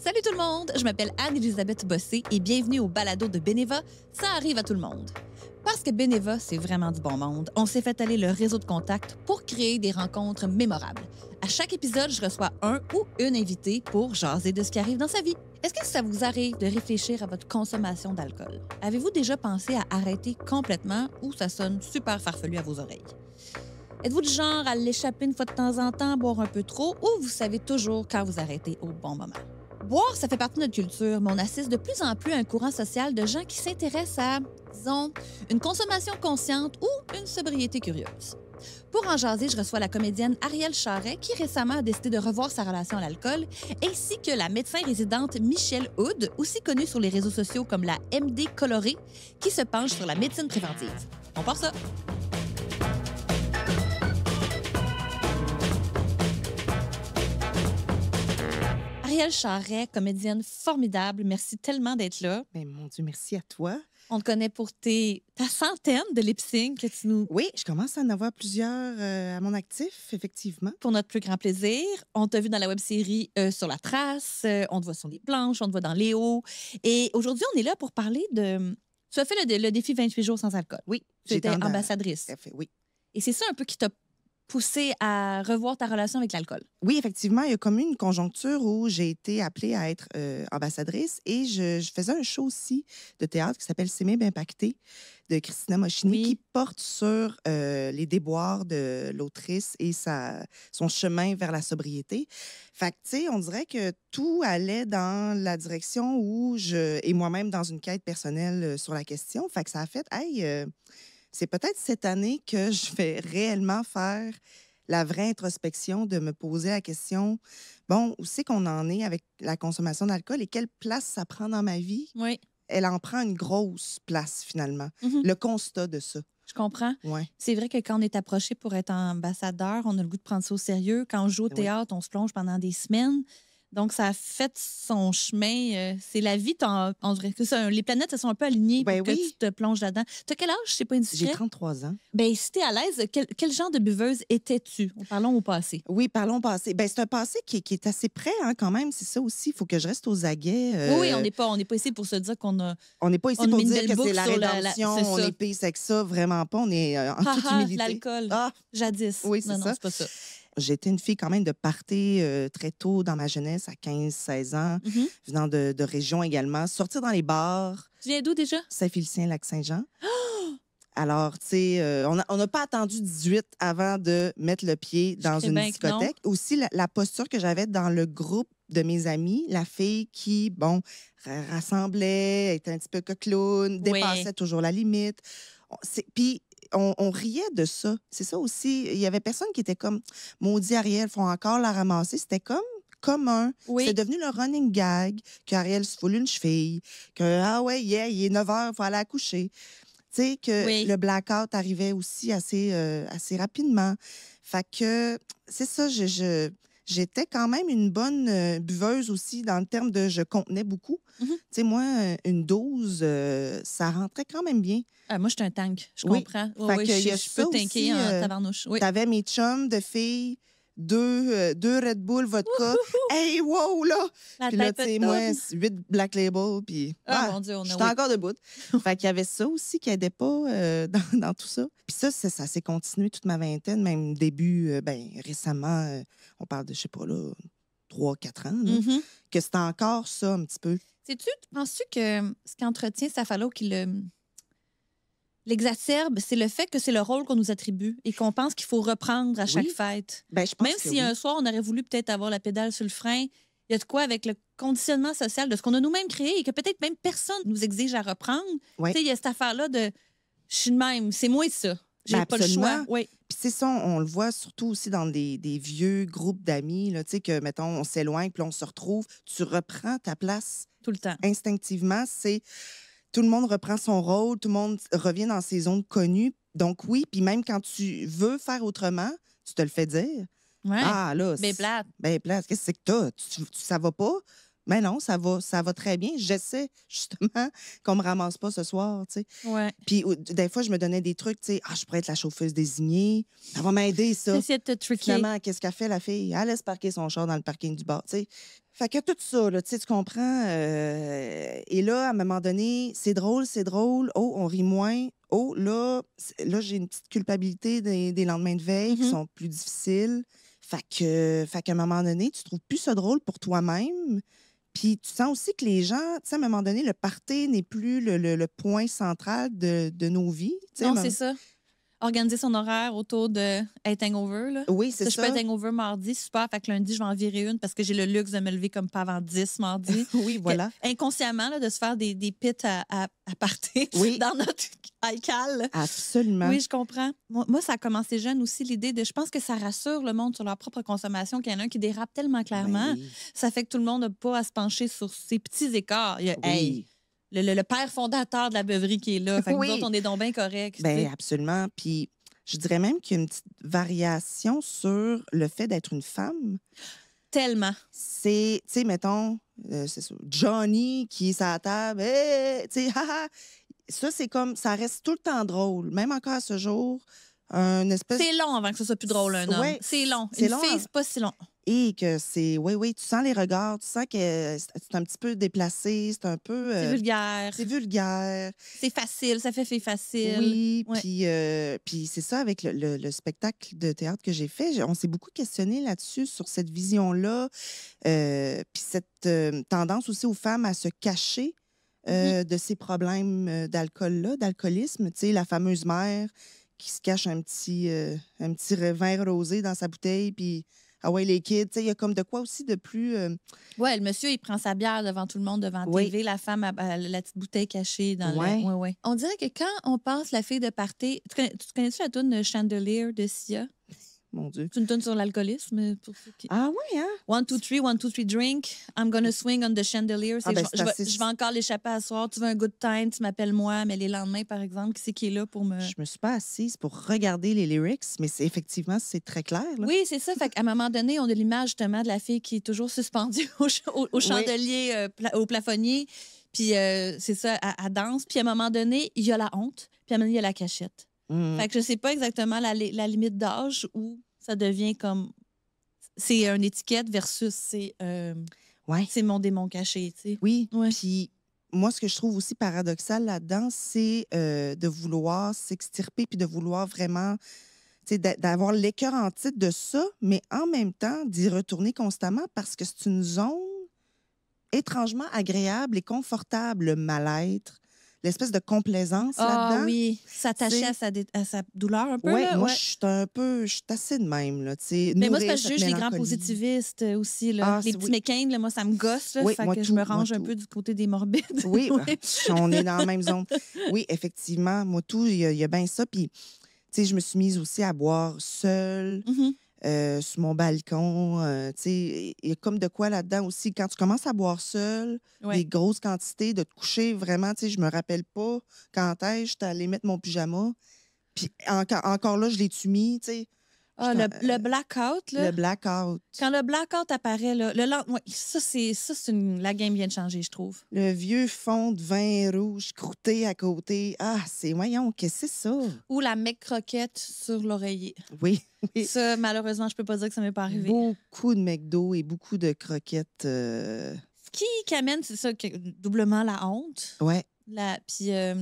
Salut tout le monde, je m'appelle Anne-Elisabeth Bossé et bienvenue au balado de Beneva. Ça arrive à tout le monde. Parce que Beneva, c'est vraiment du bon monde, on s'est fait aller le réseau de contact pour créer des rencontres mémorables. À chaque épisode, je reçois un ou une invité pour jaser de ce qui arrive dans sa vie. Est-ce que ça vous arrive de réfléchir à votre consommation d'alcool? Avez-vous déjà pensé à arrêter complètement ou ça sonne super farfelu à vos oreilles? Êtes-vous du genre à l'échapper une fois de temps en temps, boire un peu trop ou vous savez toujours quand vous arrêtez au bon moment? Boire, ça fait partie de notre culture, mais on assiste de plus en plus à un courant social de gens qui s'intéressent à, disons, une consommation consciente ou une sobriété curieuse. Pour en jaser, je reçois la comédienne Arielle Charret, qui récemment a décidé de revoir sa relation à l'alcool, ainsi que la médecin résidente Michelle Hood, aussi connue sur les réseaux sociaux comme la MD Colorée, qui se penche sur la médecine préventive. On part ça! Ariel Charret, comédienne formidable, merci tellement d'être là. mais ben, mon Dieu, merci à toi. On te connaît pour tes, ta centaine de lip que tu nous. Oui, je commence à en avoir plusieurs euh, à mon actif, effectivement. Pour notre plus grand plaisir. On t'a vu dans la web série euh, Sur la trace, euh, on te voit sur les planches, on te voit dans Léo. Et aujourd'hui, on est là pour parler de. Tu as fait le, défi 28 jours sans alcool. Oui. J'étais ambassadrice. Fait, oui. Et c'est ça un peu qui t'a poussé à revoir ta relation avec l'alcool. Oui, effectivement, il y a comme une conjoncture où j'ai été appelée à être euh, ambassadrice et je, faisais un show aussi de théâtre qui s'appelle C'est impacté de Christina Mochini qui porte sur euh, les déboires de l'autrice et son chemin vers la sobriété. Fait que, tu sais, on dirait que tout allait dans la direction où je, et moi-même dans une quête personnelle euh, sur la question. Fait que ça a fait, hey, c'est peut-être cette année que je vais réellement faire la vraie introspection de me poser la question, bon, où c'est qu'on en est avec la consommation d'alcool et quelle place ça prend dans ma vie? Oui. Elle en prend une grosse place finalement. Mm-hmm. Le constat de ça. Je comprends. Ouais. C'est vrai que quand on est approché pour être ambassadeur, on a le goût de prendre ça au sérieux. Quand on joue au ben théâtre, on se plonge pendant des semaines. Donc, ça a fait son chemin. Euh, c'est la vie. En, en, ça, les planètes, elles sont un peu alignées ben que tu te plonges là-dedans. Tu as quel âge? Je sais pas indiscret. J'ai 33 ans. Ben, si tu es à l'aise, quel, quel, genre de buveuse étais-tu? Parlons au passé. Oui, parlons au passé. Ben, c'est un passé qui, qui est assez près hein, quand même. C'est ça aussi. Il faut que je reste aux aguets. Euh, oui, on n'est pas, pas ici pour se dire qu'on a... On n'est pas ici pour dire que c'est la rédemption, on est pisse avec ça. Vraiment pas. On est euh, en toute humilité. l'alcool. Ah. Jadis. Oui, c'est ça. Non, c'est pas ça j'étais une fille quand même de partir euh, très tôt dans ma jeunesse, à 15, 16 ans, mmh venant de, région également, sortir dans les bars. Tu viens d'où déjà? Saint-Félicien, Lac-Saint-Jean. Oh! Alors, tu sais, euh, on n'a pas attendu 18 avant de mettre le pied dans une discothèque. Aussi, la, posture que j'avais dans le groupe de mes amis, la fille qui, bon, rassemblait, était un petit peu clown dépassait toujours la limite. Puis, on, riait de ça. C'est ça aussi. Il y avait personne qui était comme maudit Ariel, font encore la ramasser. C'était comme commun. Oui. C'est devenu le running gag qu'Ariel se foule une cheville, que ah ouais, yeah, il est 9 h, il faut aller à coucher. Tu sais, que le blackout arrivait aussi assez, euh, assez rapidement. Fait que, c'est ça, je, j'étais quand même une bonne euh, buveuse aussi dans le terme de je contenais beaucoup. Mmh tu sais, moi, euh, une dose, euh, ça rentrait quand même bien. Ah, moi, je suis un tank, je comprends. Oui, je, peux tanker en mes chums de filles deux, euh, deux Red Bull, vodka. hey, wow, là! puis là, tu sais, moi, huit Black Label, puis. Ah, bon bah, mon Dieu, on J'étais encore debout. fait qu'il y avait ça aussi qui aidait pas euh, dans, dans, tout ça. Puis ça, ça, s'est continué toute ma vingtaine, même début, bien, euh, ben récemment, on parle de, je sais pas, là, trois, quatre ans, mm-hmm. que c'était encore ça un petit peu. Sais-tu, penses-tu que ce qu'entretient Safalo qui le l'exacerbe, c'est le fait que c'est le rôle qu'on nous attribue et qu'on pense qu'il faut reprendre à chaque fête. Ben, même si un soir, on aurait voulu peut-être avoir la pédale sur le frein, il y a de quoi avec le conditionnement social de ce qu'on a nous-mêmes créé et que peut-être même personne nous exige à reprendre. Tu sais, il y a cette affaire-là de je suis de même, c'est moi ça. J'ai ben, pas le choix. Puis c'est ça, on, le voit surtout aussi dans des, des vieux groupes d'amis, tu sais, que, mettons, on s'éloigne, puis on se retrouve, tu reprends ta place. Tout le temps. Instinctivement, c'est tout le monde reprend son rôle, tout le monde revient dans ses zones connues. Donc oui, puis même quand tu veux faire autrement, tu te le fais dire. Ah là, ben, c'est... Ben plate. Ben plate, qu'est-ce que c'est que t'as? Tu, ça va pas? Mais non, ça va, ça va très bien. J'essaie justement qu'on me ramasse pas ce soir, tu sais. Ouais. Puis des fois, je me donnais des trucs, tu sais, ah, je pourrais être la chauffeuse désignée. Ça va m'aider, ça. C'est de te qu'est-ce qu'a fait la fille? Elle laisse parquer son char dans le parking du bar, tu sais. Fait que tout ça, là, tu sais, tu comprends. Euh, et là, à un moment donné, c'est drôle, c'est drôle. Oh, on rit moins. Oh, là, là j'ai une petite culpabilité des, lendemains de veille qui mm-hmm. sont plus difficiles. Fait que, fait qu'à un moment donné, tu trouves plus ça drôle pour toi-même. Puis tu sens aussi que les gens, tu sais, à un moment donné, le party n'est plus le, point central de, de nos vies. Non, c'est ça organiser son horaire autour de être hangover. Là. Oui, c'est ça, Je peux être hangover mardi, super. Fait que lundi, je vais en virer une parce que j'ai le luxe de me lever comme pas avant 10 mardi. oui, voilà. inconsciemment, là, de se faire des, pits à, partir dans notre iCal. Absolument. Oui, je comprends. Moi, ça a commencé jeune aussi, l'idée de. Je pense que ça rassure le monde sur leur propre consommation qu'il y en a un qui dérape tellement ben clairement. Ça fait que tout le monde n'a pas à se pencher sur ces petits écarts le, père fondateur de la beuverie qui est là. on est donc bien corrects. Ben, absolument. Puis je dirais même qu'il y a une petite variation sur le fait d'être une femme. Tellement. C'est, tu sais, mettons, euh, Johnny qui est la table, tu sais, Ça, c'est comme, ça reste tout le temps drôle, même encore à ce jour. Espèce... C'est long avant que ça soit plus drôle, un homme. C'est long. Une fille, hein. c'est pas si long et que c'est. Oui, oui, tu sens les regards, tu sens que c'est un petit peu déplacé, c'est un peu. c'est euh, vulgaire. C'est vulgaire. C'est facile, ça fait fait facile. Oui, puis, euh, puis c'est ça avec le, spectacle de théâtre que j'ai fait. On s'est beaucoup questionné là-dessus, sur cette vision-là, euh, puis cette tendance aussi aux femmes à se cacher. Mm-hmm. de ces problèmes d'alcool-là, d'alcoolisme. Tu sais, la fameuse mère qui se cache un petit, un petit vin rosé dans sa bouteille, puis ah ouais, les kids, il y a comme de quoi aussi de plus. Euh, ouais, le monsieur, il prend sa bière devant tout le monde, devant la TV, la femme la petite bouteille cachée dans le. Ouais, ouais. On dirait que quand on passe la fille de party. Tu connais-tu connais la tune de Chandelier de Sia? Mon Dieu. Tu une tonnes sur l'alcoolisme euh, pour qui... Ah oui, hein? One, two, three, one, two, three, drink. I'm gonna swing on the chandelier. Ah, ben, je, je, vais, encore l'échapper à soir. Tu veux un good time, tu m'appelles moi. Mais les lendemains, par exemple, qui c'est qui est là pour me. Je me suis pas assise pour regarder les lyrics, mais c'est, effectivement, c'est très clair. Oui, c'est ça. Fait qu'à un moment donné, on a l'image justement de la fille qui est toujours suspendue au, chandelier, euh, au plafonnier. Puis euh, c'est ça, à, danse. Puis à un moment donné, il y a la honte. Puis à un moment donné, il y a la cachette. Mm-hmm. Fait que je sais pas exactement la, limite d'âge où ça devient comme c'est une étiquette versus c'est euh, mon démon caché, tu sais. Oui. Puis moi, ce que je trouve aussi paradoxal là-dedans, c'est euh, de vouloir s'extirper puis de vouloir vraiment d'avoir l'écœur en titre de ça, mais en même temps d'y retourner constamment parce que c'est une zone étrangement agréable et confortable, le mal-être, l'espèce de complaisance ah là-dedans. oui, s'attacher à sa, douleur un peu. Oui, moi, je suis un peu, je suis assez de même. Là, Mais moi, c'est parce que je juge les grands positivistes aussi. Là. Ah, les petits oui. là, moi, ça me gosse. Là, fait que je me range un peu du côté des morbides. Oui, on est dans la même zone. Oui, effectivement, moi, tout, il y, a bien ça. Puis, tu sais, je me suis mise aussi à boire seule. Mm-hmm. Euh, sur mon balcon. Euh, il y a comme de quoi là-dedans aussi. Quand tu commences à boire seul, des grosses quantités, de te coucher vraiment, je me rappelle pas quand est-ce que j'étais allée mettre mon pyjama. Puis encore là, je l'ai-tu mis, tu sais. Ah, le, euh, blackout, là. Le blackout. Quand le blackout apparaît, là, le ça, c'est une... la game vient de changer, je trouve. Le vieux fond de vin rouge croûté à côté. Ah, c'est, voyons, qu'est-ce que c'est ça? Ou la mec croquette sur l'oreiller. Oui. ça, malheureusement, je peux pas dire que ça m'est pas arrivé. Beaucoup de McDo et beaucoup de croquettes. Euh, Ce qui, amène, c'est ça, doublement la honte. Ouais. La... Puis euh,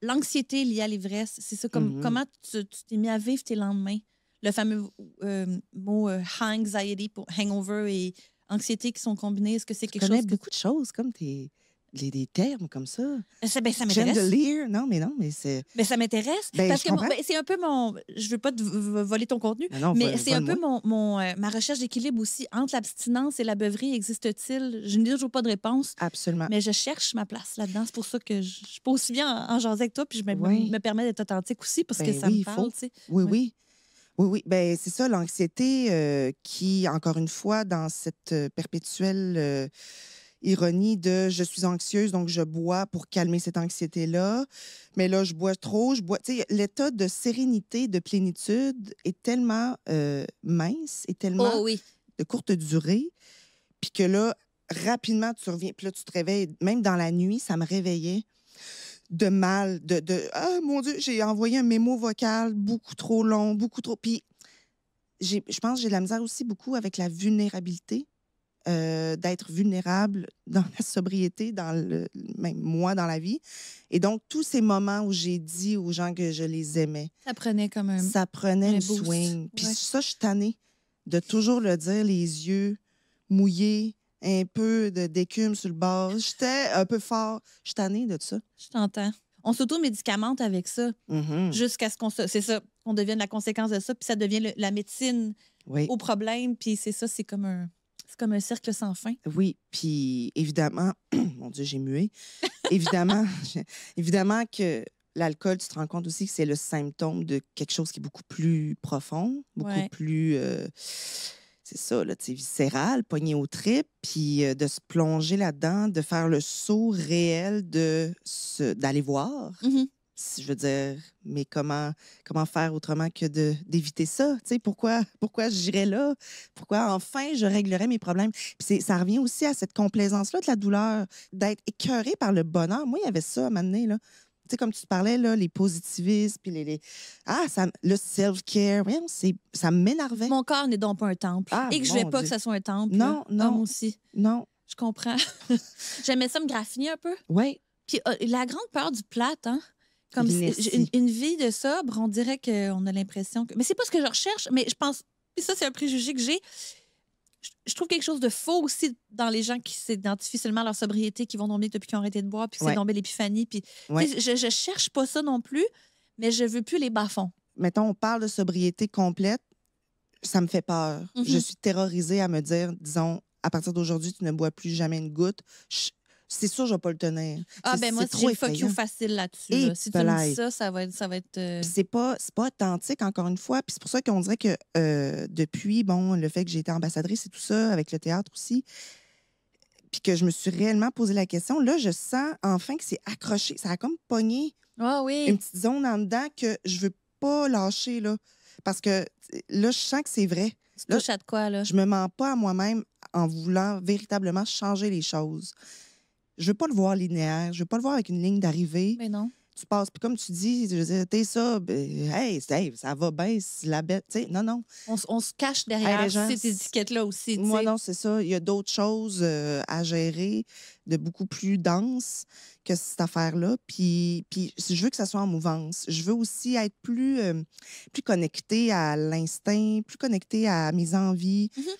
l'anxiété liée à l'ivresse. C'est ça, comme, mm-hmm. comment tu t'es mis à vivre tes lendemains le fameux euh, mot euh, anxiety hangover et anxiété qui sont combinés. Est-ce que c'est quelque chose? Je connais beaucoup de choses, comme tes, les, des termes comme ça. Ben, ben, ça m'intéresse. lire. Non, mais non, mais c'est. Mais ben, ça m'intéresse. parce que c'est un peu mon. Je veux pas voler ton contenu, mais c'est un peu mon, mon euh, ma recherche d'équilibre aussi entre l'abstinence et la beuverie. Existe-t-il Je n'ai toujours pas de réponse. Absolument. Mais je cherche ma place là-dedans. C'est pour ça que je, suis aussi bien en, en jaser avec toi, puis je me, me permets d'être authentique aussi, parce que ça me parle. Faut. oui, oui. Oui, oui. Ben, c'est ça, l'anxiété euh, qui, encore une fois, dans cette euh, perpétuelle euh, ironie de je suis anxieuse, donc je bois pour calmer cette anxiété-là. Mais là, je bois trop, je bois. L'état de sérénité, de plénitude est tellement mince, et tellement oh de courte durée. Puis que là, rapidement, tu reviens. Puis là, tu te réveilles. Même dans la nuit, ça me réveillait de mal, de, de Ah, mon Dieu, j'ai envoyé un mémo vocal beaucoup trop long, beaucoup trop. Puis, je pense j'ai de la misère aussi beaucoup avec la vulnérabilité, euh, d'être vulnérable dans la sobriété, dans le, même moi, dans la vie. Et donc, tous ces moments où j'ai dit aux gens que je les aimais. Ça prenait quand même. Ça prenait le swing. Puis ça, je suis tannée de toujours le dire, les yeux mouillés, un peu de, d'écume sur le bord. J'étais un peu fort. Je suis tannée de ça. Je t'entends. On s'auto-médicamente avec ça mm-hmm. jusqu'à ce qu'on C'est ça, On devienne la conséquence de ça, puis ça devient la médecine au problème, puis c'est ça, c'est comme un... C'est comme un cercle sans fin. Oui, puis évidemment, mon Dieu, j'ai mué. évidemment, évidemment que l'alcool, tu te rends compte aussi que c'est le symptôme de quelque chose qui est beaucoup plus profond, beaucoup plus euh, c'est ça, là, viscéral, pogné au tripes, puis de se plonger là-dedans, de faire le saut réel de d'aller voir. Mmh si je veux dire, mais comment, comment faire autrement que d'éviter ça? sais, pourquoi pourquoi j'irais là? Pourquoi enfin je réglerais mes problèmes? Puis ça revient aussi à cette complaisance-là de la douleur, d'être écœuré par le bonheur. Moi, il y avait ça à un là tu comme tu te parlais, là, les positivistes, puis les, Ah, ça, le self-care, ça m'énervait. Mon corps n'est donc pas un temple. Ah, et que je ne vais pas que ça soit un temple. Non, ah, non. Non. Je comprends. J'aimais ça me graffiner un peu. Oui. Puis euh, la grande peur du plat, hein? Comme une, vie de sobre, on dirait qu'on a l'impression que. Mais c'est pas ce que je recherche, mais je pense. Puis ça, c'est un préjugé que j'ai je trouve quelque chose de faux aussi dans les gens qui s'identifient seulement à leur sobriété, qui vont tomber depuis qu'ils ont arrêté de boire, puis c'est tombé l'épiphanie. Puis, Je, cherche pas ça non plus, mais je veux plus les bas-fonds. Mettons, on parle de sobriété complète, ça me fait peur. Je mhm. suis terrorisée à me dire, disons, à partir d'aujourd'hui, tu ne bois plus jamais une goutte c'est sûr, je vais pas le tenir. Ah, ben moi, c'est trop facile là-dessus. Si tu me dis ça, ça va être. Ça va euh, C'est pas, authentique, encore une fois. Puis c'est pour ça qu'on dirait que euh, depuis, bon, le fait que j'ai été ambassadrice et tout ça, avec le théâtre aussi, puis que je me suis réellement posé la question, là, je sens enfin que c'est accroché. Ça a comme pogné ah oui. une petite zone en dedans que je veux pas lâcher, là. Parce que là, je sens que c'est vrai. Tu là, de quoi, là? Je me mens pas à moi-même en voulant véritablement changer les choses je veux pas le voir linéaire, je veux pas le voir avec une ligne d'arrivée. Mais non. Tu passes, puis comme tu dis, tu sais t'es ça, ben, hey, ça va bien, la bête, tu sais, non, non. On, se cache derrière gens, cette étiquette-là aussi, Moi, non, c'est ça. Il y a d'autres choses euh, à gérer, de beaucoup plus dense que cette affaire-là. Puis, puis je veux que ça soit en mouvance. Je veux aussi être plus, euh, plus connectée à l'instinct, plus connectée à mes envies. Mm-hmm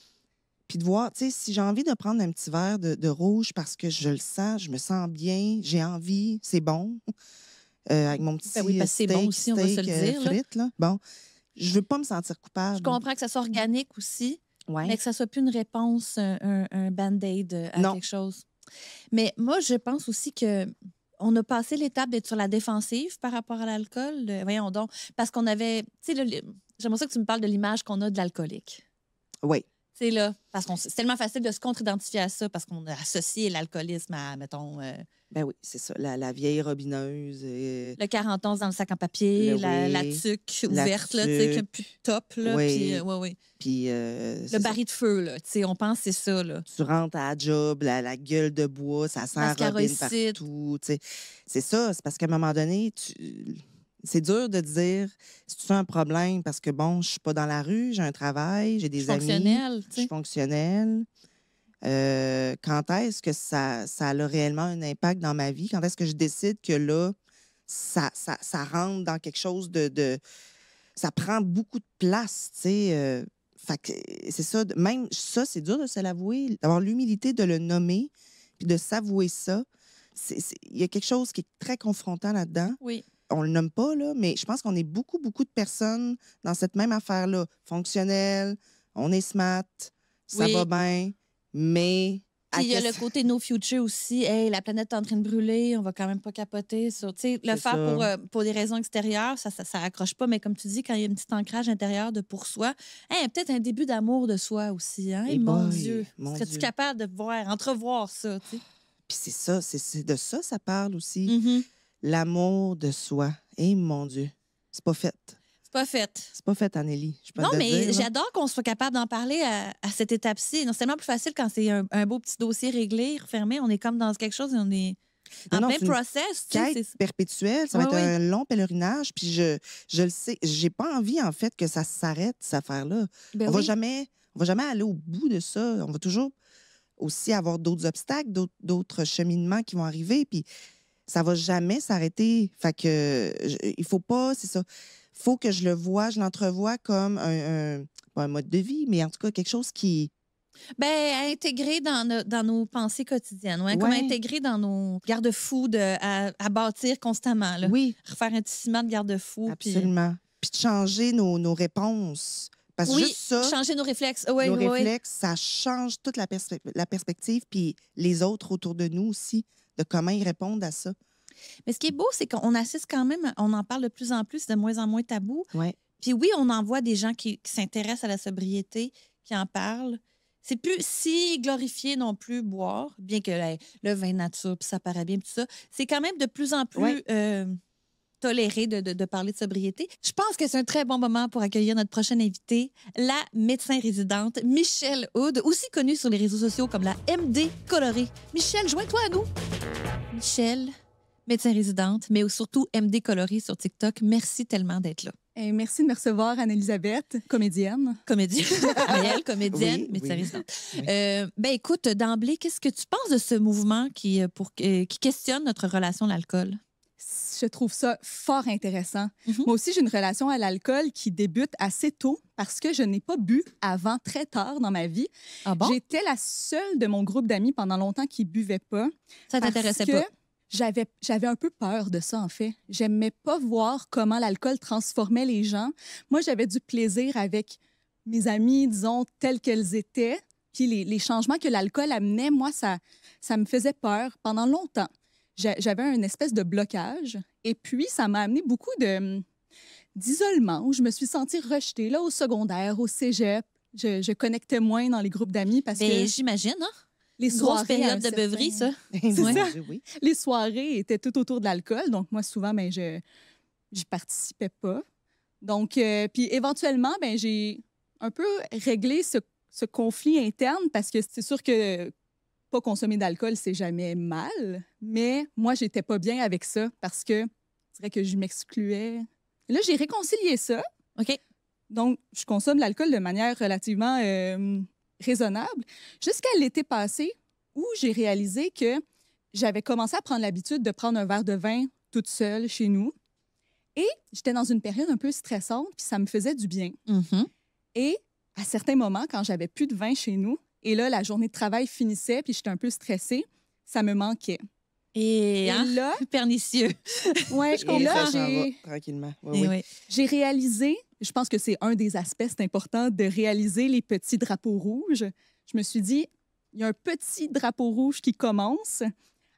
puis de voir, tu sais, si j'ai envie de prendre un petit verre de, rouge parce que je le sens, je me sens bien, j'ai envie, c'est bon, euh, avec mon ben petit ben c'est bon aussi, on va se le euh, dire. Frites, là. Bon, je veux pas me sentir coupable. Je comprends que ça soit organique aussi, mais que ça soit plus une réponse, un, band-aid euh, à quelque chose. Mais moi, je pense aussi que on a passé l'étape d'être sur la défensive par rapport à l'alcool. Voyons donc, parce qu'on avait, tu sais, j'aimerais ça que tu me parles de l'image qu'on a de l'alcoolique. Oui. C'est là, parce qu'on c'est tellement facile de se contre-identifier à ça parce qu'on a associé l'alcoolisme à, mettons. Euh, ben oui, c'est ça. La, vieille robineuse. Le 41 dans le sac en papier, la, tuque ouverte, la là, tu sais, plus top, là. Puis, euh, euh, le baril de feu, là. on pense c'est ça, là. Tu rentres à job, la, gueule de bois, ça sent la robine partout. c'est ça. C'est parce qu'à un moment donné, tu c'est dur de dire c'est un problème parce que bon, je suis pas dans la rue, j'ai un travail, j'ai des Je amis, je suis fonctionnelle. Euh, quand est-ce que ça, ça a réellement un impact dans ma vie Quand est-ce que je décide que là, ça, ça, rentre dans quelque chose de, ça prend beaucoup de place, tu sais. Euh, c'est ça, même ça, c'est dur de se l'avouer, d'avoir l'humilité de le nommer, puis de s'avouer ça. Il y a quelque chose qui est très confrontant là-dedans. Oui on le nomme pas, là, mais je pense qu'on est beaucoup, beaucoup de personnes dans cette même affaire-là. Fonctionnel, on est smart, ça va bien, mais. Puis il y a le côté no future aussi. Hey, la planète est en train de brûler, on va quand même pas capoter. Sur, le faire pour, euh, pour des raisons extérieures, ça, ça, ça, pas. Mais comme tu dis, quand il y a un petit ancrage intérieur de pour soi, peut-être un début d'amour de soi aussi. Hein? Eh hey, mon Dieu, serais-tu capable de voir, entrevoir ça? Puis c'est ça, c'est de ça ça parle aussi. Mm-hmm. L'amour de soi. Eh mon Dieu, c'est pas fait. C'est pas fait. C'est pas fait, Anneli. Non, mais j'adore qu'on soit capable d'en parler à, cette étape-ci. c'est tellement plus facile quand c'est un, beau petit dossier réglé, refermé. On est comme dans quelque chose et on est. en process, perpétuel, ça va être un long pèlerinage. Puis je, je le sais, j'ai pas envie en fait que ça s'arrête cette affaire-là. Ben on va jamais, on va jamais aller au bout de ça. On va toujours aussi avoir d'autres obstacles, d'autres cheminements qui vont arriver. Puis ça va jamais s'arrêter. Fait que il faut pas, c'est ça. Faut que je le vois, je l'entrevois comme un, mode de vie, mais en tout cas quelque chose qui ben intégré dans, dans nos pensées quotidiennes, ouais, comme intégré dans nos garde-fous à, bâtir constamment. Là. Oui. Refaire un petit ciment de garde-fous. Euh, Absolument. Puis, de changer nos, nos réponses. Parce que juste ça. Changer nos réflexes. Ah nos réflexes, ça change toute la, la perspective, puis les autres autour de nous aussi, de comment ils répondent à ça. Mais ce qui est beau, c'est qu'on assiste quand même, on en parle de plus en plus, de moins en moins tabou. Ouais. Puis oui, on en voit des gens qui, s'intéressent à la sobriété, qui en parlent. C'est plus si glorifié non plus boire, bien que le vin nature, puis ça paraît bien, puis tout ça. C'est quand même de plus en plus euh, tolérer de, parler de sobriété. Je pense que c'est un très bon moment pour accueillir notre prochaine invitée, la médecin résidente Michelle Hood, aussi connue sur les réseaux sociaux comme la MD colorée. Michelle, joins-toi à nous. Michelle, médecin résidente, mais surtout MD colorée sur TikTok, merci tellement d'être là. Et eh, merci de me recevoir, Anne-Elisabeth, comédienne. Comédienne, comédienne, médecin résidente. Euh, ben écoute, d'emblée, qu'est-ce que tu penses de ce mouvement qui, euh, pour, euh, qui questionne notre relation à l'alcool? je trouve ça fort intéressant. Mhm. Moi aussi, j'ai une relation à l'alcool qui débute assez tôt parce que je n'ai pas bu avant très tard dans ma vie. Ah J'étais la seule de mon groupe d'amis pendant longtemps qui buvait pas. Ça t'intéressait pas? J'avais, j'avais un peu peur de ça, en fait. J'aimais pas voir comment l'alcool transformait les gens. Moi, j'avais du plaisir avec mes amis, disons, telles qu'elles étaient. Puis les, les changements que l'alcool amenait, moi, ça, ça me faisait peur pendant longtemps j'avais une espèce de blocage. Et puis, ça m'a amené beaucoup de, hum, d'isolement où je me suis sentie rejetée là, au secondaire, au cégep. Je, connectais moins dans les groupes d'amis parce Mais ben, que. J'imagine, hein? Les soirées. Grosse période de beuverie, ça. C'est ça. Oui. Les soirées étaient tout autour de l'alcool. Donc, moi, souvent, ben, je n'y participais pas. Donc, euh, puis éventuellement, ben, j'ai un peu réglé ce, ce conflit interne parce que c'est sûr que pas consommer d'alcool, c'est jamais mal. Mais moi, j'étais pas bien avec ça parce que c'est vrai que je m'excluais. Là, j'ai réconcilié ça. OK. Donc, je consomme l'alcool de manière relativement euh, raisonnable jusqu'à l'été passé où j'ai réalisé que j'avais commencé à prendre l'habitude de prendre un verre de vin toute seule chez nous. Et j'étais dans une période un peu stressante, puis ça me faisait du bien. Mm-hmm. Et à certains moments, quand j'avais plus de vin chez nous, et là, la journée de travail finissait, puis j'étais un peu stressée. Ça me manquait. Et, Et hein, là, pernicieux. Ouais, je Et j'ai tranquillement. Oui, oui. J'ai réalisé, je pense que c'est un des aspects, c'est important de réaliser les petits drapeaux rouges. Je me suis dit, il y a un petit drapeau rouge qui commence.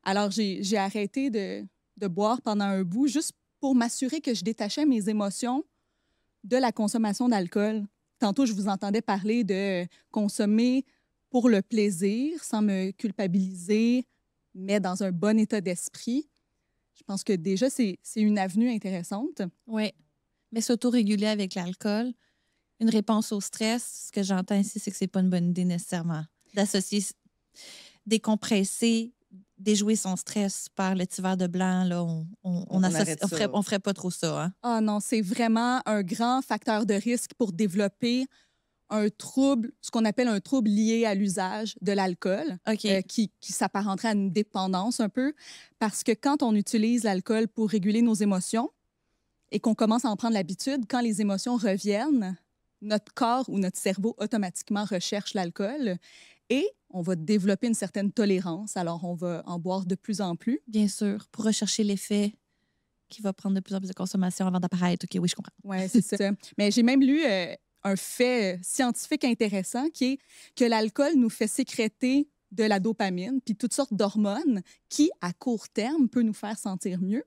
Alors, j'ai arrêté de, de boire pendant un bout juste pour m'assurer que je détachais mes émotions de la consommation d'alcool. Tantôt, je vous entendais parler de consommer pour le plaisir, sans me culpabiliser, mais dans un bon état d'esprit. Je pense que déjà, c'est une avenue intéressante. Oui. Mais réguler avec l'alcool, une réponse au stress, ce que j'entends ici, c'est que c'est pas une bonne idée nécessairement d'associer, décompresser, déjouer son stress par le tiver de blanc. Là, on on, on, ferait, pas trop ça. Hein. Ah non, c'est vraiment un grand facteur de risque pour développer un trouble, ce qu'on appelle un trouble lié à l'usage de l'alcool, euh, qui, qui s'apparenterait à une dépendance un peu, parce que quand on utilise l'alcool pour réguler nos émotions et qu'on commence à en prendre l'habitude, quand les émotions reviennent, notre corps ou notre cerveau automatiquement recherche l'alcool et on va développer une certaine tolérance. Alors, on va en boire de plus en plus. Bien sûr, pour rechercher l'effet qui va prendre de plus en plus de consommation avant d'apparaître. OK, oui, je comprends. Oui, c'est ça. Mais j'ai même lu euh, un fait scientifique intéressant qui est que l'alcool nous fait sécréter de la dopamine, puis toutes sortes d'hormones qui, à court terme, peut nous faire sentir mieux.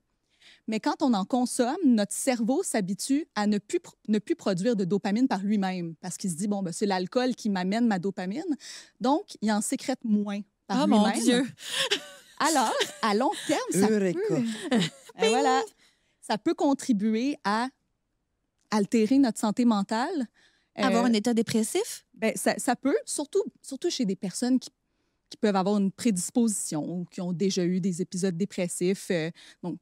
Mais quand on en consomme, notre cerveau s'habitue à ne plus, ne plus produire de dopamine par lui-même parce qu'il se dit, bon, ben, c'est l'alcool qui m'amène ma dopamine. Donc, il en sécrète moins par ah, lui-même. mon Dieu! Alors, à long terme, ça peut... Ben, voilà, ça peut contribuer à altérer notre santé mentale, avoir euh, un état dépressif? Ben, ça, peut, surtout, surtout chez des personnes qui, peuvent avoir une prédisposition ou qui ont déjà eu des épisodes dépressifs. Euh, donc,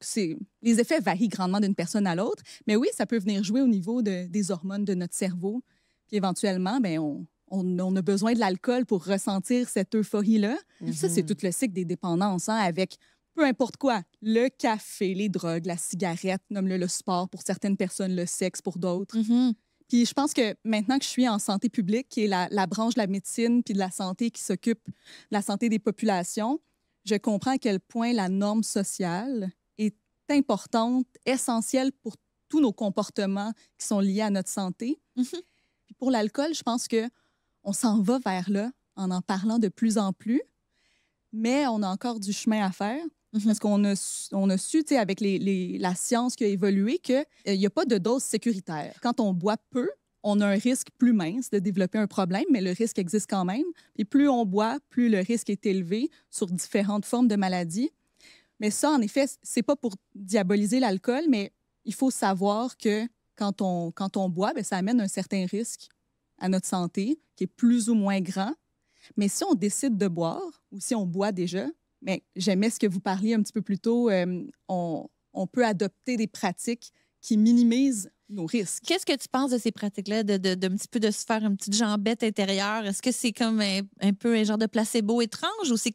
les effets varient grandement d'une personne à l'autre. Mais oui, ça peut venir jouer au niveau des hormones de notre cerveau. Puis éventuellement, ben, on, on, a besoin de l'alcool pour ressentir cette euphorie-là. Ça, c'est mm-hmm. tout le cycle des dépendances hein, avec peu importe quoi, le café, les drogues, la cigarette, nomme-le le sport pour certaines personnes, le sexe pour d'autres. Mm-hmm. Puis je pense que maintenant que je suis en santé publique, qui est la, branche de la médecine puis de la santé qui s'occupe de la santé des populations, je comprends à quel point la norme sociale est importante, essentielle pour tous nos comportements qui sont liés à notre santé. Mhm. Puis pour l'alcool, je pense que on s'en va vers là en en parlant de plus en plus, mais on a encore du chemin à faire. Parce mhm. qu'on a, on su, avec la science qui a évolué, qu'il euh, n'y a pas de dose sécuritaire. Quand on boit peu, on a un risque plus mince de développer un problème, mais le risque existe quand même. Puis plus on boit, plus le risque est élevé sur différentes formes de maladies. Mais ça, en effet, c'est pas pour diaboliser l'alcool, mais il faut savoir que quand on, boit, ben, ça amène un certain risque à notre santé qui est plus ou moins grand. Mais si on décide de boire ou si on boit déjà, mais j'aimais ce que vous parliez un petit peu plus tôt. Euh, on, peut adopter des pratiques qui minimisent nos risques. Qu'est-ce que tu penses de ces pratiques-là, de, petit peu de se faire une petite jambette intérieure? Est-ce que c'est comme un, un, peu un genre de placebo étrange ou c'est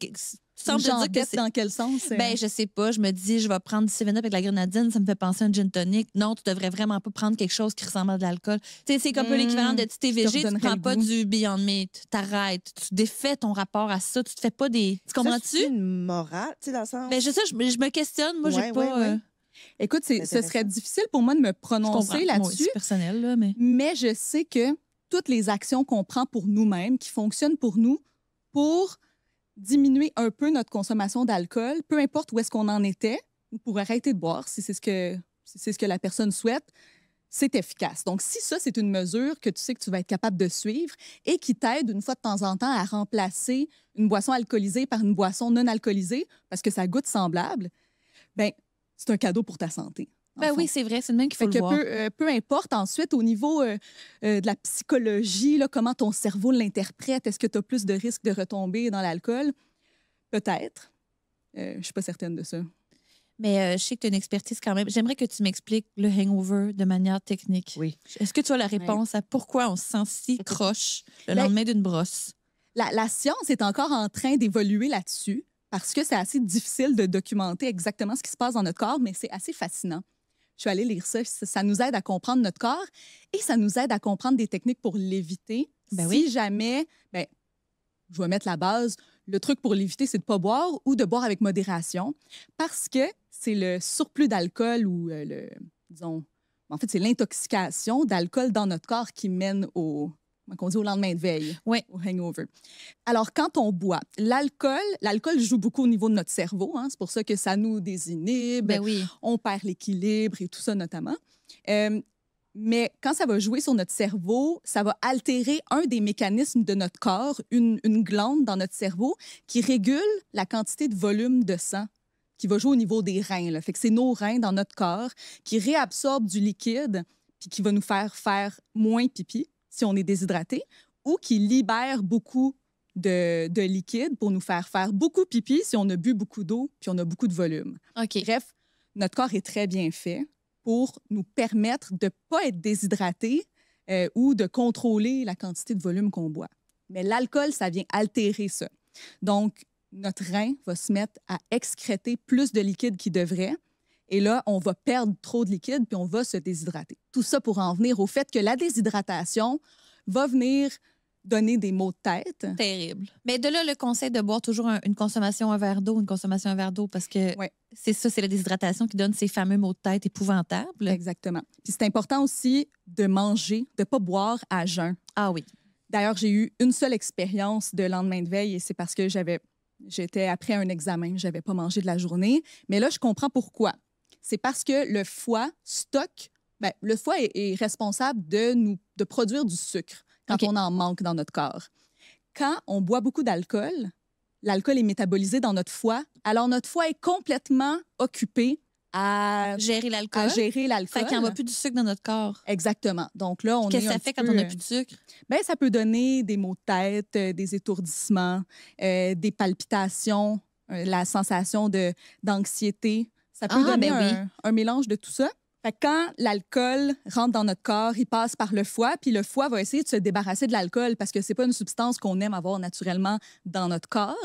te que c'est dans quel sens euh? Ben je sais pas, je me dis je vais prendre du 7 avec la grenadine, ça me fait penser à un gin tonic. Non, tu devrais vraiment pas prendre quelque chose qui ressemble à de l'alcool. Tu sais c'est un peu l'équivalent hmm, de tu TVG, tu prends pas du Beyond Meat, t'arrêtes, tu défais ton rapport à ça, tu te fais pas des Tu comprends-tu une morale, tu sais dans le sens. Ben, je sais, je, me questionne, moi j'ai pas euh, Écoute, ce serait difficile pour moi de me prononcer là-dessus. personnellement, personnel, là, mais... mais je sais que toutes les actions qu'on prend pour nous-mêmes, qui fonctionnent pour nous, pour diminuer un peu notre consommation d'alcool, peu importe où est-ce qu'on en était, pour arrêter de boire, si c'est ce que c'est ce que la personne souhaite, c'est efficace. Donc, si ça, c'est une mesure que tu sais que tu vas être capable de suivre et qui t'aide une fois de temps en temps à remplacer une boisson alcoolisée par une boisson non alcoolisée parce que ça goûte semblable, ben c'est un cadeau pour ta santé. Ben oui, c'est vrai, c'est le même qu'il fait que euh, Peu, importe ensuite au niveau euh, euh, de la psychologie, comment ton cerveau l'interprète, est-ce que tu as plus de risques de retomber dans l'alcool? Peut-être. je suis pas certaine de ça. Mais je sais que tu as une expertise quand même. J'aimerais que tu m'expliques le hangover de manière technique. Oui. Est-ce que tu as la réponse à pourquoi on se sent si croche le ben, lendemain d'une brosse? La, la science est encore en train d'évoluer là-dessus parce que c'est assez difficile de documenter exactement ce qui se passe dans notre corps, mais c'est assez fascinant. Je suis allée lire ça. Ça nous aide à comprendre notre corps et ça nous aide à comprendre des techniques pour l'éviter. Ben si jamais, ben, je vais mettre la base. Le truc pour l'éviter, c'est de ne pas boire ou de boire avec modération parce que c'est le surplus d'alcool ou euh, le, disons, en fait, c'est l'intoxication d'alcool dans notre corps qui mène au, qu'on dit au lendemain de veille, au hangover. Alors, quand on boit, l'alcool, l'alcool joue beaucoup au niveau de notre cerveau. Hein. c'est pour ça que ça nous désinhibe. Ben On perd l'équilibre et tout ça, notamment. Euh, mais quand ça va jouer sur notre cerveau, ça va altérer un des mécanismes de notre corps, une, glande dans notre cerveau qui régule la quantité de volume de sang qui va jouer au niveau des reins. c'est nos reins dans notre corps qui réabsorbent du liquide puis qui va nous faire faire moins pipi si on est déshydraté ou qui libère beaucoup de, liquide pour nous faire faire beaucoup pipi si on a bu beaucoup d'eau puis on a beaucoup de volume. Bref, notre corps est très bien fait pour nous permettre de ne pas être déshydraté euh, ou de contrôler la quantité de volume qu'on boit. Mais l'alcool, ça vient altérer ça. Donc, notre rein va se mettre à excréter plus de liquide qu'il devrait, et là, on va perdre trop de liquide puis on va se déshydrater. Tout ça pour en venir au fait que la déshydratation va venir donner des maux de tête. Terrible. Mais de là, le conseil de boire toujours une consommation, un verre d'eau, une consommation, un verre d'eau, parce que c'est ça, c'est la déshydratation qui donne ces fameux maux de tête épouvantables. Exactement. Puis c'est important aussi de manger, de ne pas boire à jeun. Ah oui. D'ailleurs, j'ai eu une seule expérience de lendemain de veille et c'est parce que j'avais j'étais après un examen, j'avais pas mangé de la journée, mais là je comprends pourquoi c'est parce que le foie stocke, ben, le foie est, responsable de, nous, de produire du sucre quand on en manque dans notre corps. Quand on boit beaucoup d'alcool, l'alcool est métabolisé dans notre foie, alors notre foie est complètement occupé à gérer l'alcool. À gérer l'alcool. Fait qu'il n'y a plus de sucre dans notre corps. Exactement. Donc là, on Qu'est-ce que ça fait quand on n'a plus de sucre? Ben, ça peut donner des maux de tête, euh, des étourdissements, euh, des palpitations, euh, la sensation de, d'anxiété, ça peut ah, ben un, mélange de tout ça. quand l'alcool rentre dans notre corps, il passe par le foie, puis le foie va essayer de se débarrasser de l'alcool parce que c'est pas une substance qu'on aime avoir naturellement dans notre corps.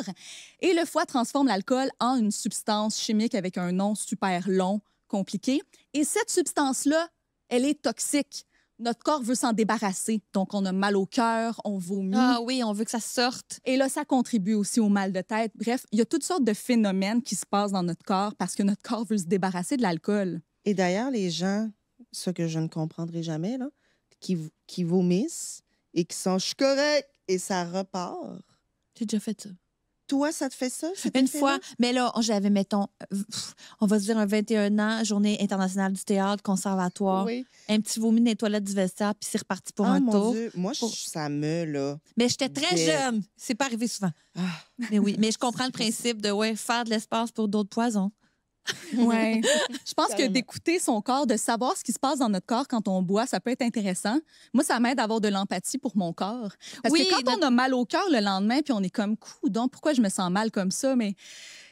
Et le foie transforme l'alcool en une substance chimique avec un nom super long, compliqué. Et cette substance-là, elle est toxique notre corps veut s'en débarrasser. Donc, on a mal au cœur, on vomit. Ah oui, on veut que ça sorte. Et là, ça contribue aussi au mal de tête. Bref, il y a toutes sortes de phénomènes qui se passent dans notre corps parce que notre corps veut se débarrasser de l'alcool. Et d'ailleurs, les gens, ce que je ne comprendrai jamais, là, qui, qui vomissent et qui sont « je et ça repart. J'ai déjà fait ça. Toi, ça te fait ça? Une fois, mais là, j'avais, mettons, on va se dire un 21 ans, journée internationale du théâtre, conservatoire, un petit vomi dans les toilettes du vestiaire, puis c'est reparti pour ah, un mon Dieu. Moi, ça me, là. Mais j'étais très jeune. C'est pas arrivé souvent. Ah. Mais oui, mais je comprends le principe de ouais, faire de l'espace pour d'autres poisons oui. Je pense que d'écouter son corps, de savoir ce qui se passe dans notre corps quand on boit, ça peut être intéressant. Moi, ça m'aide à avoir de l'empathie pour mon corps. Parce que quand on a mal au cœur le lendemain, puis on est comme, donc pourquoi je me sens mal comme ça? Mais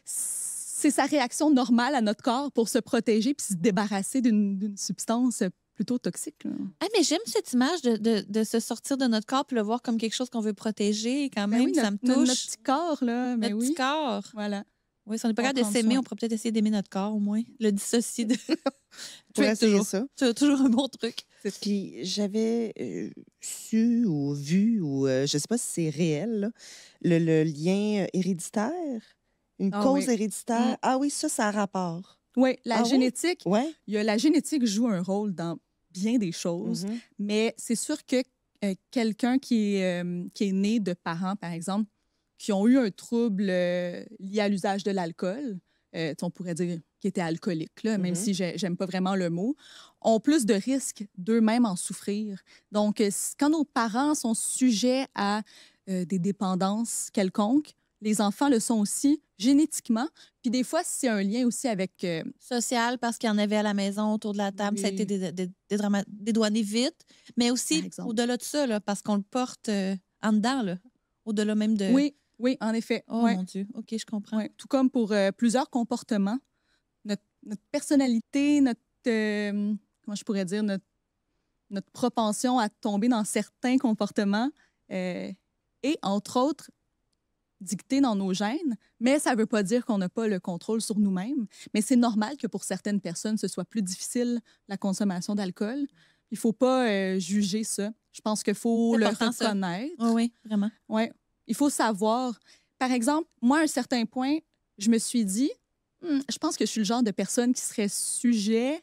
c'est sa réaction normale à notre corps pour se protéger puis se débarrasser d'une substance plutôt toxique. Ah, mais j'aime cette image de, se sortir de notre corps pour le voir comme quelque chose qu'on veut protéger quand ben même. oui, ça notre, me touche. Notre, petit corps, là. Mais notre ben oui. petit corps. Voilà. Oui, si on n'est pas capable de s'aimer, on pourrait peut-être essayer d'aimer notre corps au moins, le dissocier de. tu as toujours ça. Tu toujours un bon truc. Puis j'avais euh, su ou vu, ou euh, je ne sais pas si c'est réel, le, lien euh, héréditaire, une ah cause héréditaire. Mm. Ah oui, ça, ça a rapport. Ah oui, la génétique. Y a, la génétique joue un rôle dans bien des choses, mm-hmm. mais c'est sûr que quelqu'un qui, qui est né de parents, par exemple, qui ont eu un trouble euh, lié à l'usage de l'alcool, euh, on pourrait dire qu'ils étaient alcooliques, là, même mm-hmm. si j'aime pas vraiment le mot, ont plus de risques d'eux-mêmes en souffrir. Donc, euh, quand nos parents sont sujets à des dépendances quelconques, les enfants le sont aussi génétiquement. Puis des fois, c'est un lien aussi avec... Social, parce qu'il y en avait à la maison, autour de la table, ça a été dédouané vite. Mais aussi, au-delà de ça, parce qu'on le porte en dedans, au-delà même de... Oui. Oui, en effet. Oh mon Dieu, ok, je comprends. Tout comme pour euh, plusieurs comportements, notre, personnalité, notre, euh, comment je pourrais dire, notre, propension à tomber dans certains comportements euh, est, entre autres, dictée dans nos gènes, mais ça ne veut pas dire qu'on n'a pas le contrôle sur nous-mêmes. Mais c'est normal que pour certaines personnes, ce soit plus difficile la consommation d'alcool. Il ne faut pas euh, juger ça. Je pense qu'il faut le reconnaître. oui, vraiment. Ouais. Il faut savoir. Par exemple, moi, à un certain point, je me suis dit, hmm, je pense que je suis le genre de personne qui serait sujet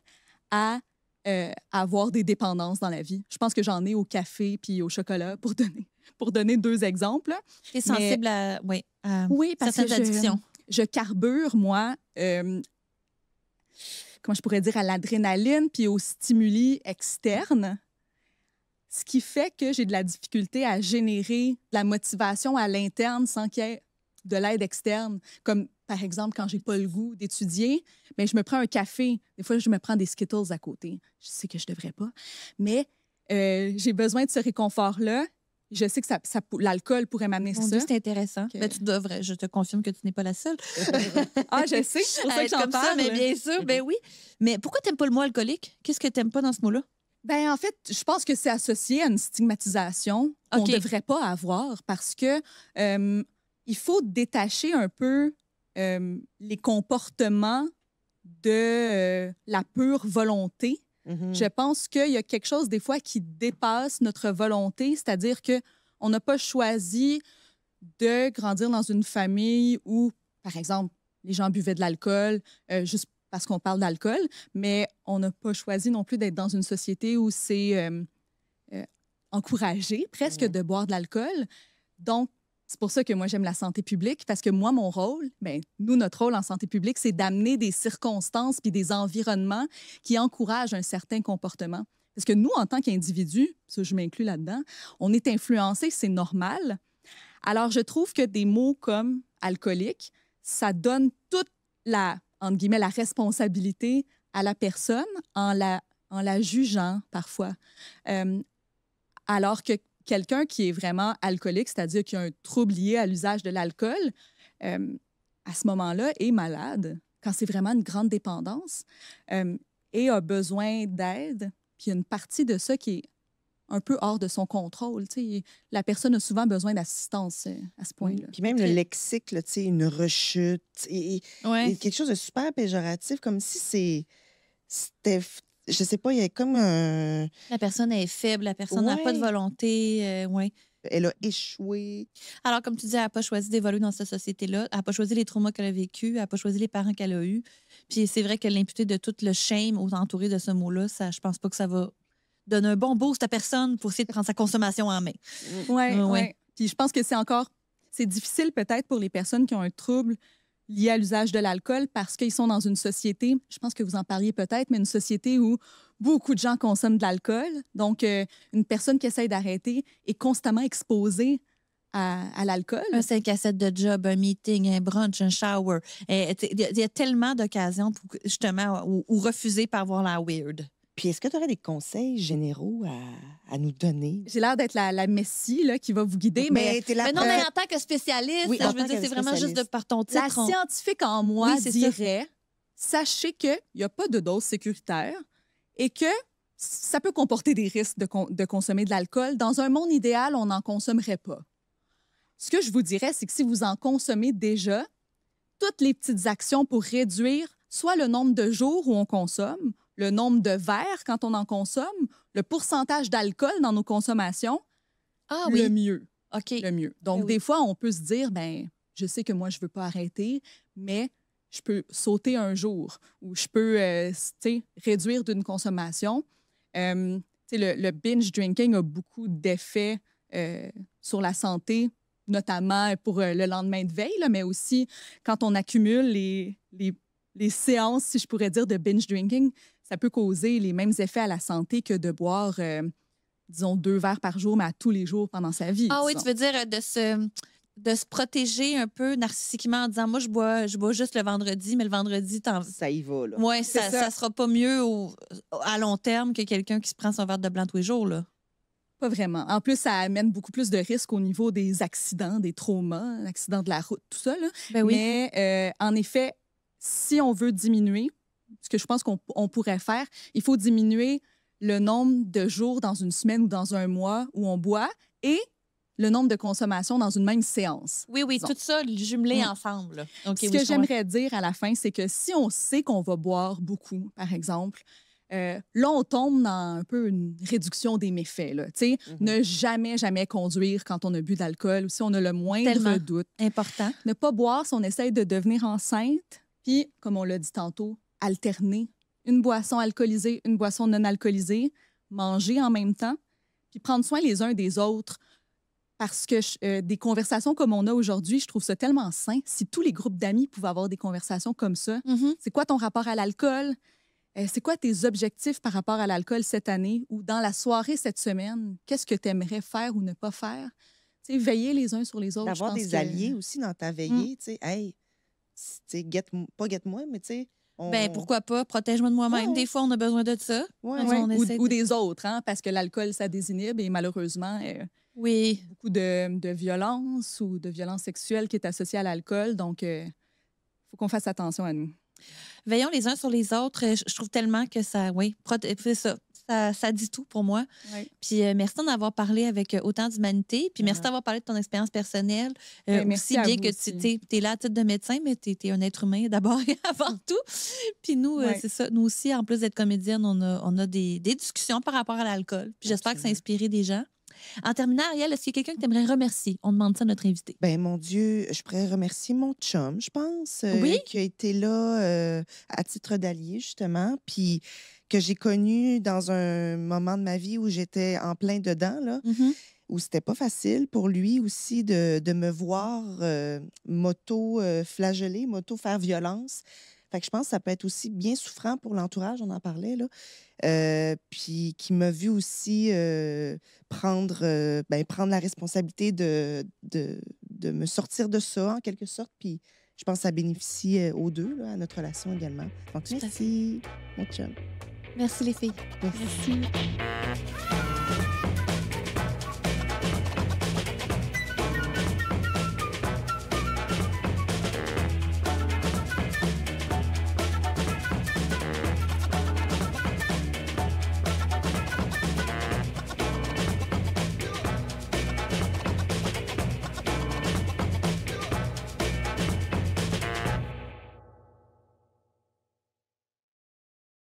à euh, avoir des dépendances dans la vie. Je pense que j'en ai au café puis au chocolat pour donner, pour donner deux exemples. Tu sensible à, oui, à oui, parce que Je, carbure, moi, euh, comment je pourrais dire, à l'adrénaline puis aux stimuli externes. Ce qui fait que j'ai de la difficulté à générer de la motivation à l'interne sans qu'il y ait de l'aide externe. Comme par exemple, quand j'ai pas le goût d'étudier, mais ben, je me prends un café. Des fois, je me prends des Skittles à côté. Je sais que je devrais pas, mais euh, j'ai besoin de ce réconfort-là. Je sais que ça, l'alcool pourrait m'amener ça. C'est intéressant. Ben, tu devrais. Je te confirme que tu n'es pas la seule. ah, je sais. C'est pour ça que j'en parle. mais bien sûr, ben oui. Mais pourquoi tu n'aimes pas le mot alcoolique Qu'est-ce que tu n'aimes pas dans ce mot-là ben en fait, je pense que c'est associé à une stigmatisation qu'on ne devrait pas avoir parce que euh, il faut détacher un peu euh, les comportements de euh, la pure volonté. Mm-hmm. Je pense qu'il y a quelque chose des fois qui dépasse notre volonté, c'est-à-dire que on n'a pas choisi de grandir dans une famille où, par exemple, les gens buvaient de l'alcool, juste parce qu'on parle d'alcool, mais on n'a pas choisi non plus d'être dans une société où c'est euh, euh, encouragé presque de boire de l'alcool. Donc, c'est pour ça que moi, j'aime la santé publique, parce que moi, mon rôle, ben, nous, notre rôle en santé publique, c'est d'amener des circonstances puis des environnements qui encouragent un certain comportement. Parce que nous, en tant qu'individus, ça, je m'inclus là-dedans, on est influencé, c'est normal. Alors, je trouve que des mots comme alcoolique, ça donne toute la guillemets, la responsabilité à la personne en la, en la jugeant parfois. Euh, alors que quelqu'un qui est vraiment alcoolique, c'est-à-dire qui a un trouble lié à l'usage de l'alcool, euh, à ce moment-là est malade, quand c'est vraiment une grande dépendance, euh, et a besoin d'aide. Puis une partie de ça qui est un peu hors de son contrôle. La personne a souvent besoin d'assistance euh, à ce point-là. Puis même le lexique, là, une rechute, et, quelque chose de super péjoratif, comme si c'est c'était je sais pas, il y a comme un... La personne est faible, la personne n'a pas de volonté, euh, ouais. Elle a échoué. Alors, comme tu dis, elle n'a pas choisi d'évoluer dans cette société-là. Elle n'a pas choisi les traumas qu'elle a vécu. Elle n'a pas choisi les parents qu'elle a eus. Puis c'est vrai que l'imputer de tout le shame aux entourés de ce mot-là, ça, je pense pas que ça va donne un bon boost à personne pour essayer de prendre sa consommation en main. Mm. Oui, ouais. Puis je pense que c'est encore, c'est difficile peut-être pour les personnes qui ont un trouble lié à l'usage de l'alcool parce qu'ils sont dans une société, je pense que vous en parliez peut-être, mais une société où beaucoup de gens consomment de l'alcool. Donc, euh, une personne qui essaye d'arrêter est constamment exposée à, l'alcool. Un 5 à 7 de job, un meeting, un brunch, un shower. Eh, il y, a tellement d'occasions, pour justement, ou refuser par voir la weird. Puis est-ce que tu aurais des conseils généraux à, nous donner? J'ai l'air d'être la, messie là, qui va vous guider, mais, mais, non, mais en tant que spécialiste, je veux dire, c'est vraiment juste de, par ton titre. La scientifique en moi dirait, sachez qu'il n'y a pas de dose sécuritaire et que ça peut comporter des risques de, de consommer de l'alcool. Dans un monde idéal, on n'en consommerait pas. Ce que je vous dirais, c'est que si vous en consommez déjà, toutes les petites actions pour réduire soit le nombre de jours où on consomme le nombre de verres quand on en consomme, le pourcentage d'alcool dans nos consommations, ah le mieux. OK. Le mieux. Ben Donc, des fois, on peut se dire, ben, je sais que moi, je ne veux pas arrêter, mais je peux sauter un jour ou je peux euh, réduire d'une consommation. Euh, le, binge drinking a beaucoup d'effets euh, sur la santé, notamment pour euh, le lendemain de veille, mais aussi quand on accumule les, les, les, séances, si je pourrais dire, de binge drinking, ça peut causer les mêmes effets à la santé que de boire, euh, disons, deux verres par jour, mais à tous les jours pendant sa vie. Ah oui, tu veux dire euh, de se de se protéger un peu narcissiquement en disant moi je bois je bois juste le vendredi mais le vendredi ça y va là. ça, ça, sera pas mieux à long terme que quelqu'un qui se prend son verre de blanc tous les jours là. Pas vraiment. En plus, ça amène beaucoup plus de risques au niveau des accidents, des traumas, accidents de la route, tout ça. Là. Ben oui. Mais euh, en effet, si on veut diminuer, ce que je pense qu'on pourrait faire, il faut diminuer le nombre de jours dans une semaine ou dans un mois où on boit et le nombre de consommations dans une même séance. Oui, oui, tout ça jumelé mm. ensemble. ce que j'aimerais dire à la fin, c'est que si on sait qu'on va boire beaucoup, par exemple, euh, là, on tombe dans un peu une réduction des méfaits. Là, mm-hmm. Ne jamais, jamais conduire quand on a bu d'alcool ou si on a le moindre doute. Important. Ne pas boire si on essaye de devenir enceinte. Puis, comme on l'a dit tantôt, alterner une boisson alcoolisée, une boisson non alcoolisée, manger en même temps, puis prendre soin les uns des autres. Parce que euh, des conversations comme on a aujourd'hui, je trouve ça tellement sain. Si tous les groupes d'amis pouvaient avoir des conversations comme ça, mm-hmm. c'est quoi ton rapport à l'alcool? Euh, c'est quoi tes objectifs par rapport à l'alcool cette année ou dans la soirée cette semaine? Qu'est-ce que tu aimerais faire ou ne pas faire? sais veiller les uns sur les autres. D'avoir des alliés aussi dans ta mmh. veillée. Tu sais, hey, pas guette moi mais tu sais, ben pourquoi pas, protège-moi de moi-même. Des fois, on a besoin de ça. ou, des autres, hein, parce que l'alcool, ça désinhibe et malheureusement, y euh, oui. beaucoup de, de, violence ou de violence sexuelle qui est associée à l'alcool. Donc, il euh, faut qu'on fasse attention à nous. Veillons les uns sur les autres. Euh, je trouve tellement que ça, oui, c'est ça ça, dit tout pour moi. Puis euh, merci d'en avoir parlé avec euh, autant d'humanité. Puis merci uh-huh. d'avoir parlé de ton expérience personnelle. Euh, ben, merci bien que tu es, là à titre de médecin, mais tu es, un être humain d'abord et avant tout. Puis nous, c'est ça. Nous aussi, en plus d'être comédienne, on a, des, discussions par rapport à l'alcool. Puis j'espère que ça a inspiré des gens. En terminant, Ariel, est-ce qu'il y a quelqu'un que tu aimerais remercier? On demande ça à notre invité. Ben mon Dieu, je pourrais remercier mon chum, je pense, oui? qui a été là à titre d'allié, justement. Puis que j'ai connue dans un moment de ma vie où j'étais en plein dedans, là, mmh où c'était pas facile pour lui aussi de, me voir moto euh, m'auto-flageller, euh, faire violence. Fait que je pense que ça peut être aussi bien souffrant pour l'entourage, on en parlait, là. Euh, puis qui m'a vu aussi prendre, ben, prendre la responsabilité de, de, me sortir de ça, en quelque sorte. Puis je pense que ça bénéficie aux deux, à notre relation également. merci, mon chum. Merci les filles. Merci.